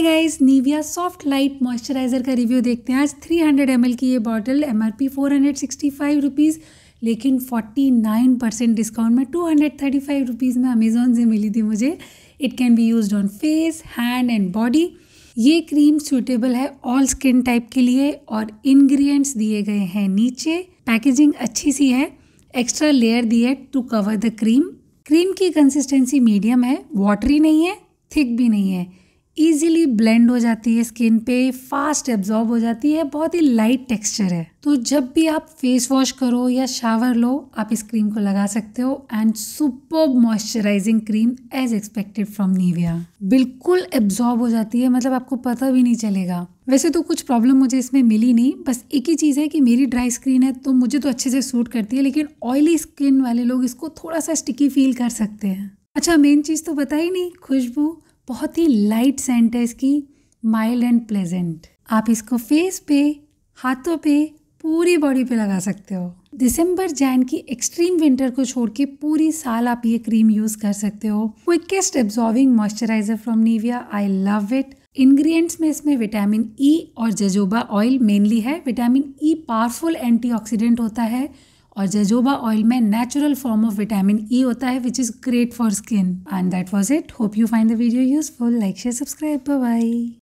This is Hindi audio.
हाय guys Nivea soft light moisturizer का रिव्यू देखते हैं आज 300 ml की ये bottle M R P four लेकिन 49 परसेंट डिस्काउंट में 235 रुपीस में अमेजोन से मिली थी मुझे it can be used on face hand and body ये क्रीम सूटेबल है ऑल स्किन टाइप के लिए और इंग्रेडिएंट्स दिए गए हैं नीचे पैकेजिंग अच्छी सी है एक्स्ट्रा लेयर दी है to cover the cream cream की कंसिस्टेंसी मीडियम है वाटरी नहीं है थिक भी नहीं है ईजिली ब्लेंड हो जाती है स्किन पे फास्ट एब्जॉर्ब हो जाती है बहुत ही लाइट टेक्सचर है तो जब भी आप फेस वॉश करो या शावर लो आप इस क्रीम को लगा सकते हो and super moisturizing cream as expected from Nivea बिल्कुल एब्जॉर्ब हो जाती है मतलब आपको पता भी नहीं चलेगा वैसे तो कुछ प्रॉब्लम मुझे इसमें मिली नहीं बस एक ही चीज़ है कि मेरी ड्राई स्किन है तो मुझे तो अच्छे से सूट करती है लेकिन ऑयली स्किन वाले लोग इसको थोड़ा सा स्टिकी फील कर सकते हैं अच्छा मेन चीज़ तो बता ही नहीं खुशबू बहुत ही लाइट सेंट है इसकी माइल्ड एंड प्लेजेंट आप इसको फेस पे हाथों पे पूरी बॉडी पे लगा सकते हो दिसंबर जैन की एक्सट्रीम विंटर को छोड़ के पूरी साल आप ये क्रीम यूज कर सकते हो quickest absorbing moisturizer from Nivea I love it ingredients में इसमें विटामिन ई e और जजोबा ऑयल मेनली है vitamin E e powerful antioxidant होता है और जजोबा ऑयल में natural form of vitamin E होता है which is great for skin and that was it hope you find the video useful like share subscribe bye